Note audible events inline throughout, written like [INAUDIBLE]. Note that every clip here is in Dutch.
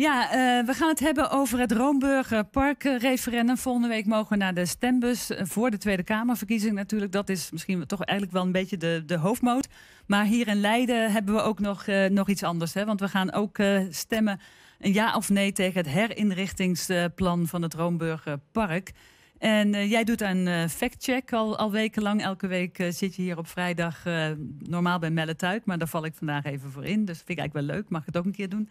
Ja, eh, we gaan het hebben over het Roomburger Park-referendum. Eh, Volgende week mogen we naar de stembus eh, voor de Tweede Kamerverkiezing natuurlijk. Dat is misschien toch eigenlijk wel een beetje de, de hoofdmoot. Maar hier in Leiden hebben we ook nog, nog iets anders. Hè? Want we gaan ook stemmen een ja of nee tegen het herinrichtingsplan van het Roomburger Park. En jij doet een uh, factcheck al, al wekenlang. Elke week zit je hier op vrijdag normaal bij Melle Maar daar val ik vandaag even voor in. Dus vind ik eigenlijk wel leuk. Mag ik het ook een keer doen?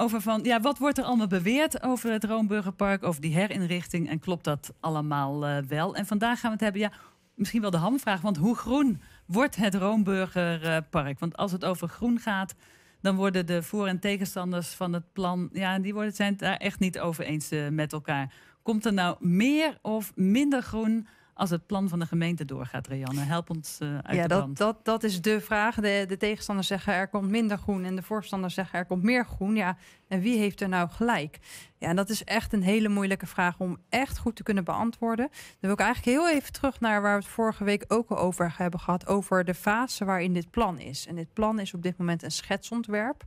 Over van, ja, wat wordt er allemaal beweerd over het Roomburgerpark, over die herinrichting en klopt dat allemaal eh, wel? En vandaag gaan we het hebben, ja, misschien wel de hamvraag, want hoe groen wordt het Roomburgerpark? Want als het over groen gaat, dan worden de voor- en tegenstanders van het plan, ja, die worden, zijn het daar echt niet over eens eh, met elkaar. Komt er nou meer of minder groen als het plan van de gemeente doorgaat, Rianne? Help ons eh, uit ja, de dat, brand. Dat, dat is de vraag. De, de tegenstanders zeggen er komt minder groen en de voorstanders zeggen er komt meer groen. Ja, en wie heeft er nou gelijk? Ja, en dat is echt een hele moeilijke vraag om echt goed te kunnen beantwoorden. Dan wil ik eigenlijk heel even terug naar waar we het vorige week ook al over hebben gehad. Over de fase waarin dit plan is. En dit plan is op dit moment een schetsontwerp.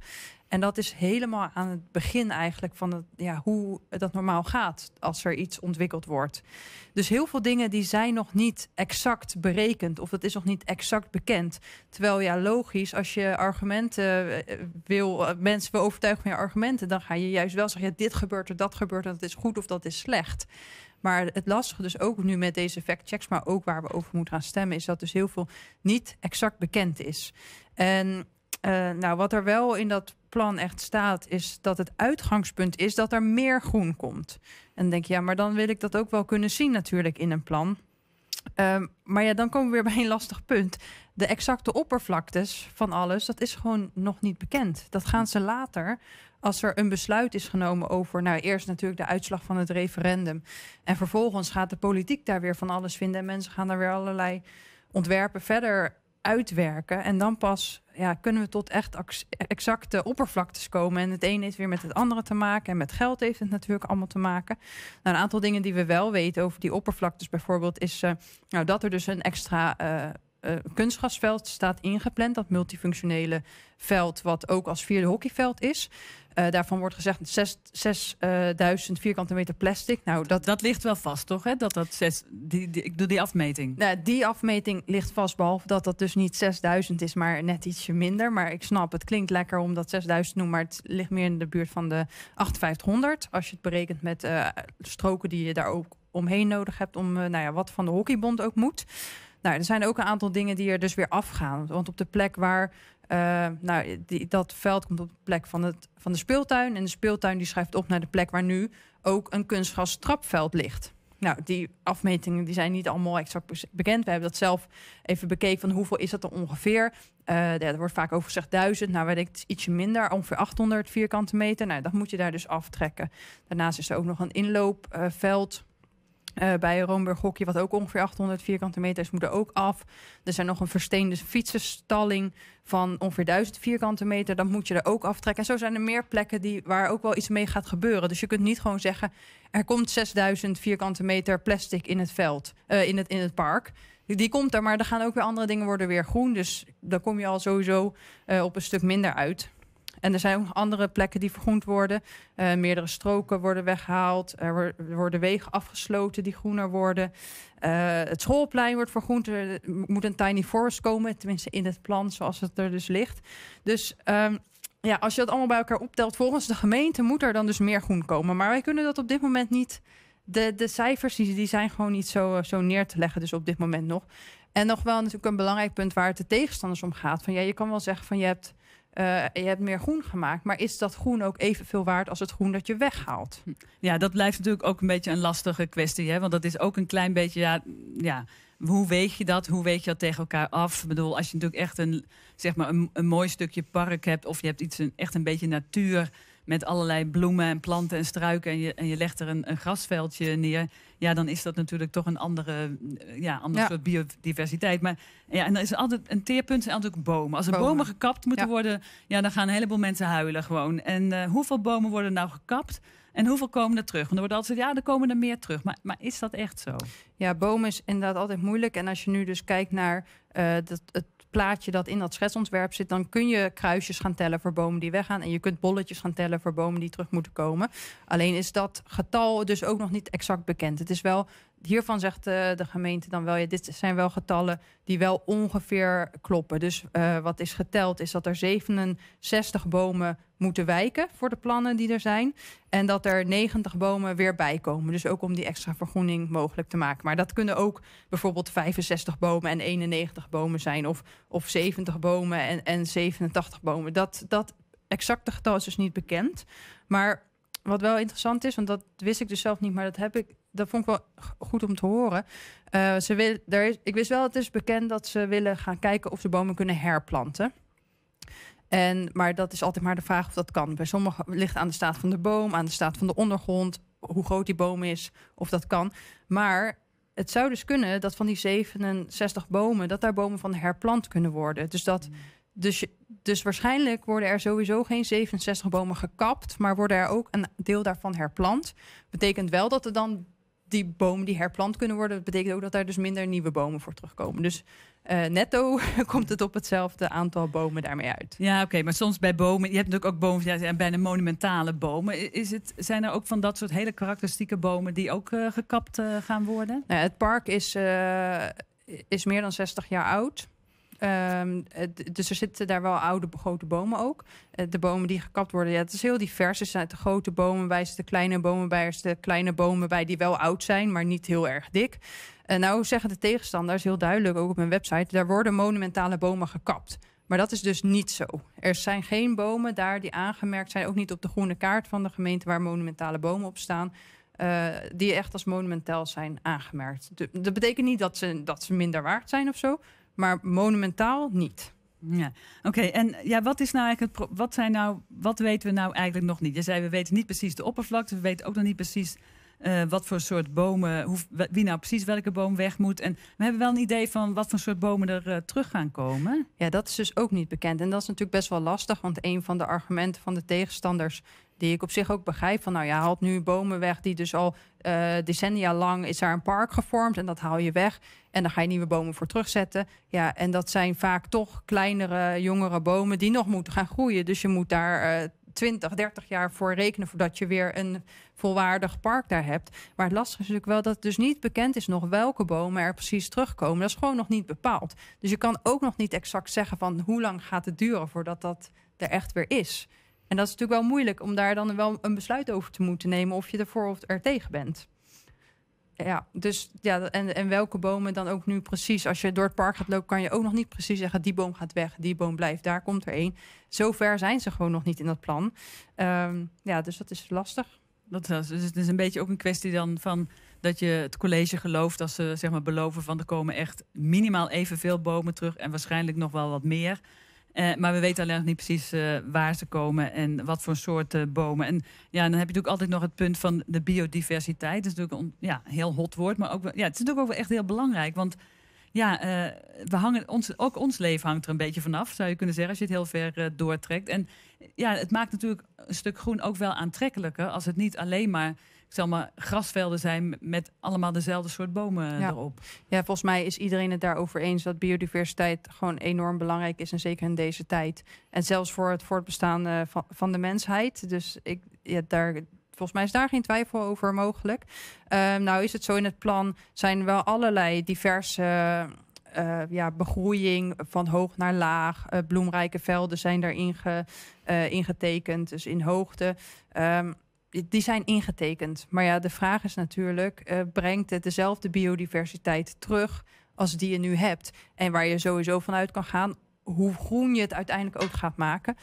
En dat is helemaal aan het begin eigenlijk van het, ja, hoe dat normaal gaat als er iets ontwikkeld wordt. Dus heel veel dingen die zijn nog niet exact berekend of dat is nog niet exact bekend. Terwijl ja, logisch, als je argumenten eh, wil, eh, mensen wil overtuigen van je argumenten, dan ga je juist wel zeggen, ja, dit gebeurt er, dat gebeurt er, dat is goed of dat is slecht. Maar het lastige dus ook nu met deze factchecks, maar ook waar we over moeten gaan stemmen, is dat dus heel veel niet exact bekend is. En eh, nou, wat er wel in dat plan echt staat, is dat het uitgangspunt is dat er meer groen komt. En denk je, ja, maar dan wil ik dat ook wel kunnen zien natuurlijk in een plan. Ehm, maar ja, dan komen we weer [LAUGHS] bij een lastig punt. De exacte oppervlaktes van alles, dat is gewoon nog niet bekend. Dat gaan ze later, als er een besluit is genomen over, nou eerst natuurlijk de uitslag van het referendum. En vervolgens gaat de politiek daar weer van alles vinden en mensen gaan daar weer allerlei ontwerpen verder uitwerken. En dan pas ja, kunnen we tot echt exacte oppervlaktes komen. En het een heeft weer met het andere te maken. En met geld heeft het natuurlijk allemaal te maken. Nou, een aantal dingen die we wel weten over die oppervlaktes bijvoorbeeld... is eh, nou, dat er dus een extra... Eh, Kunstgasveld eh, kunstgrasveld staat ingepland. Dat multifunctionele veld, wat ook als vierde hockeyveld is. Eh, daarvan wordt gezegd 6000 eh, vierkante meter plastic. Nou, dat... dat ligt wel vast, toch? Hè? Dat dat zes... die, die, ik doe die afmeting. Nou, die afmeting ligt vast, behalve dat dat dus niet 6000 is, maar net ietsje minder. Maar ik snap, het klinkt lekker om dat 6000 te noemen, maar het ligt meer in de buurt van de 5800. Als je het berekent met stroken die je daar ook omheen nodig hebt om nou ja, wat van de hockeybond ook moet. Nou, er zijn ook een aantal dingen die er dus weer afgaan. Want op de plek waar eh, nou, die, dat veld komt op de plek van, het, van de speeltuin. En de speeltuin die schrijft op naar de plek waar nu ook een kunstgras trapveld ligt. Nou, die afmetingen die zijn niet allemaal exact bekend. We hebben dat zelf even bekeken van hoeveel is dat er ongeveer. Uh, er wordt vaak over gezegd 1000. Nou, weet ik, is ietsje minder, ongeveer 800 vierkante meter. Nou, dat moet je daar dus aftrekken. Daarnaast is er ook nog een inloopveld. Eh, bij Roomburg Hockey, wat ook ongeveer 800 vierkante meter is, moet er ook af. Er zijn nog een versteende fietsenstalling van ongeveer 1000 vierkante meter. Dat moet je er ook aftrekken. En zo zijn er meer plekken die, waar ook wel iets mee gaat gebeuren. Dus je kunt niet gewoon zeggen: er komt 6000 vierkante meter plastic in het veld, eh, in, het, in het park. Die komt er, maar er gaan ook weer andere dingen worden weer groen. Dus dan kom je al sowieso eh, op een stuk minder uit. En er zijn ook andere plekken die vergroend worden. Eh, meerdere stroken worden weggehaald. Er worden wegen afgesloten die groener worden. Eh, het schoolplein wordt vergroend. Er moet een tiny forest komen. Tenminste in het plan zoals het er dus ligt. Dus... Ehm, ja, als je dat allemaal bij elkaar optelt, volgens de gemeente moet er dan dus meer groen komen. Maar wij kunnen dat op dit moment niet. De, de cijfers die, die zijn gewoon niet zo, eh, zo neer te leggen, dus op dit moment nog. En nog wel natuurlijk een belangrijk punt waar het de tegenstanders om gaat. Van ja, je kan wel zeggen van je hebt eh, je hebt meer groen gemaakt. Maar is dat groen ook evenveel waard als het groen dat je weghaalt? Hm. Ja, dat blijft natuurlijk ook een beetje een lastige kwestie. Hè? Want dat is ook een klein beetje, ja, ja, hoe weeg je dat? Hoe weeg je dat tegen elkaar af? Ik bedoel, als je natuurlijk echt een, zeg maar een, mooi stukje park hebt... of je hebt iets een, echt een beetje natuur met allerlei bloemen en planten en struiken... en je, en je legt er een grasveldje neer ja, dan is dat natuurlijk toch een andere, eh, ja, ander soort biodiversiteit. Maar ja, en dan is altijd een teerpunt zijn altijd bomen. Als er bomen, gekapt moeten worden, ja, dan gaan een heleboel mensen huilen gewoon. En eh, hoeveel bomen worden nou gekapt? En hoeveel komen er terug? Want er wordt altijd ja, er komen er meer terug. Maar, maar is dat echt zo? Ja, bomen is inderdaad altijd moeilijk. En als je nu dus kijkt naar eh, dat, het plaatje dat in dat schetsontwerp zit, dan kun je kruisjes gaan tellen voor bomen die weggaan. En je kunt bolletjes gaan tellen voor bomen die terug moeten komen. Alleen is dat getal dus ook nog niet exact bekend. Het is wel hiervan zegt de, eh, de gemeente dan wel, ja, dit zijn wel getallen die wel ongeveer kloppen. Dus eh, wat is geteld is dat er 67 bomen moeten wijken voor de plannen die er zijn. En dat er 90 bomen weer bijkomen. Dus ook om die extra vergroening mogelijk te maken. Maar dat kunnen ook bijvoorbeeld 65 bomen en 91 bomen zijn. Of, of 70 bomen en, en 87 bomen. Dat, dat exacte getal is dus niet bekend. Maar wat wel interessant is, want dat wist ik dus zelf niet, maar dat heb ik. Dat vond ik wel goed om te horen. Eh, ze wil, er is, ik wist wel, het is bekend dat ze willen gaan kijken of ze bomen kunnen herplanten. En, maar dat is altijd maar de vraag of dat kan. Bij sommigen ligt aan de staat van de boom, aan de staat van de ondergrond, hoe groot die boom is, of dat kan. Maar het zou dus kunnen dat van die 67 bomen, dat daar bomen van herplant kunnen worden. Dus dat. Dus dus waarschijnlijk worden er sowieso geen 67 bomen gekapt, maar worden er ook een deel daarvan herplant. Betekent wel dat er dan die bomen die herplant kunnen worden, dat betekent ook dat daar dus minder nieuwe bomen voor terugkomen. Dus eh, netto [LAUGHS] komt het op hetzelfde aantal bomen daarmee uit. Ja, oké, maar soms bij bomen, je hebt natuurlijk ook bomen, ja, bijna monumentale bomen. Is het, zijn er ook van dat soort hele karakteristieke bomen die ook eh, gekapt eh, gaan worden? Nou het park is, is meer dan 60 jaar oud. Ehm, dus er zitten daar wel oude grote bomen ook. Eh, de bomen die gekapt worden, ja, het is heel divers. Er zijn de grote bomen bij, de kleine bomen bij, er de kleine bomen bij die wel oud zijn, maar niet heel erg dik. Eh, nou zeggen de tegenstanders heel duidelijk, ook op mijn website, daar worden monumentale bomen gekapt. Maar dat is dus niet zo. Er zijn geen bomen daar die aangemerkt zijn, ook niet op de groene kaart van de gemeente waar monumentale bomen op staan. Eh, die echt als monumentaal zijn aangemerkt. dat betekent niet dat ze, dat ze minder waard zijn of zo maar monumentaal niet. Ja, oké. En ja, wat is nou eigenlijk het wat zijn nou, wat weten we nou eigenlijk nog niet? Je zei, we weten niet precies de oppervlakte, we weten ook nog niet precies eh, wat voor soort bomen, hoe, wie nou precies welke boom weg moet. En we hebben wel een idee van wat voor soort bomen er eh, terug gaan komen. Ja, dat is dus ook niet bekend. En dat is natuurlijk best wel lastig, want een van de argumenten van de tegenstanders die ik op zich ook begrijp. Van nou ja, haalt nu bomen weg die dus al eh, decennia lang is daar een park gevormd. En dat haal je weg. En dan ga je nieuwe bomen voor terugzetten. Ja, en dat zijn vaak toch kleinere, jongere bomen die nog moeten gaan groeien. Dus je moet daar uh, 20, 30 jaar voor rekenen voordat je weer een volwaardig park daar hebt. Maar het lastige is natuurlijk wel dat het dus niet bekend is nog welke bomen er precies terugkomen. Dat is gewoon nog niet bepaald. Dus je kan ook nog niet exact zeggen van hoe lang gaat het duren voordat dat er echt weer is. En dat is natuurlijk wel moeilijk om daar dan wel een besluit over te moeten nemen of je ervoor of er tegen bent. Ja, dus ja, en, en welke bomen dan ook nu precies. Als je door het park gaat lopen, kan je ook nog niet precies zeggen: die boom gaat weg, die boom blijft, daar komt er één. Zover zijn ze gewoon nog niet in dat plan. Ehm, ja, dus dat is lastig. Dat is, dus het is een beetje ook een kwestie dan van dat je het college gelooft als ze zeg maar beloven van er komen echt minimaal evenveel bomen terug en waarschijnlijk nog wel wat meer. Eh, maar we weten alleen nog niet precies eh, waar ze komen en wat voor soorten bomen. En ja, dan heb je natuurlijk altijd nog het punt van de biodiversiteit. Dat is natuurlijk een ja, heel hot woord, maar ook, ja, het is natuurlijk ook echt heel belangrijk. Want ja, eh, we hangen, ons, ook ons leven hangt er een beetje vanaf, zou je kunnen zeggen, als je het heel ver doortrekt. En ja, het maakt natuurlijk een stuk groen ook wel aantrekkelijker als het niet alleen maar zal maar, grasvelden zijn met allemaal dezelfde soort bomen erop. Ja, volgens mij is iedereen het daarover eens dat biodiversiteit gewoon enorm belangrijk is. En zeker in deze tijd. En zelfs voor het voortbestaan eh, van, van de mensheid. Dus ik, ja, daar, volgens mij is daar geen twijfel over mogelijk. Ehm, nou is het zo in het plan, zijn wel allerlei diverse... Uh, ja, begroeiing van hoog naar laag. Eh, bloemrijke velden zijn daarin ge, ingetekend, dus in hoogte. Um, die zijn ingetekend. Maar ja, de vraag is natuurlijk: eh, brengt het dezelfde biodiversiteit terug als die je nu hebt? En waar je sowieso vanuit kan gaan hoe groen je het uiteindelijk ook gaat maken.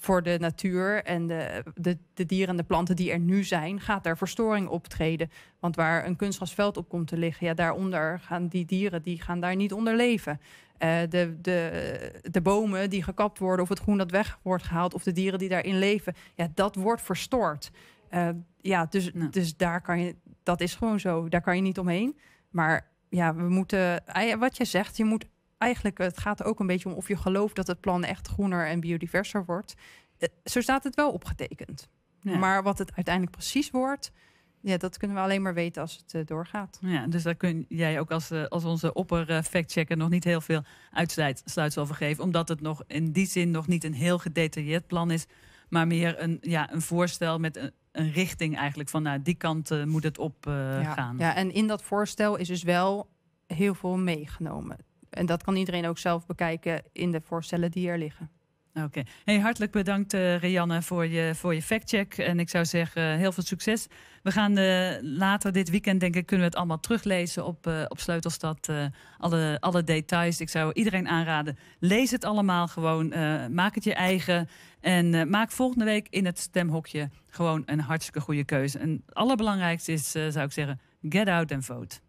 Voor de natuur en de, de, de dieren en de planten die er nu zijn, gaat daar verstoring optreden. Want waar een kunstgrasveld op komt te liggen, ja, daaronder gaan die dieren die gaan daar niet onder leven. Eh, de, de, de bomen die gekapt worden, of het groen dat weg wordt gehaald, of de dieren die daarin leven, ja, dat wordt verstoord. Eh, ja, dus, dus daar kan je, dat is gewoon zo. Daar kan je niet omheen. Maar ja, we moeten, wat je zegt, je moet eigenlijk, het gaat er ook een beetje om of je gelooft dat het plan echt groener en biodiverser wordt. Eh, zo staat het wel opgetekend. Maar wat het uiteindelijk precies wordt, ja, dat kunnen we alleen maar weten als het eh, doorgaat. Ja, dus daar kun jij ook als, als onze opper factchecker nog niet heel veel uitsluitsel over geven. Omdat het nog in die zin nog niet een heel gedetailleerd plan is. Maar meer een, ja, een voorstel met een, een richting eigenlijk van nou, die kant eh, moet het op eh, gaan. Ja, en in dat voorstel is dus wel heel veel meegenomen. En dat kan iedereen ook zelf bekijken in de voorstellen die er liggen. Oké. Hey, hartelijk bedankt, eh, Rianne, voor je, voor je factcheck. En ik zou zeggen, heel veel succes. We gaan eh, later dit weekend, denk ik, kunnen we het allemaal teruglezen op, eh, op Sleutelstad. alle, alle details. Ik zou iedereen aanraden, lees het allemaal gewoon. maak het je eigen. En maak volgende week in het stemhokje gewoon een hartstikke goede keuze. En het allerbelangrijkste is, zou ik zeggen, get out and vote.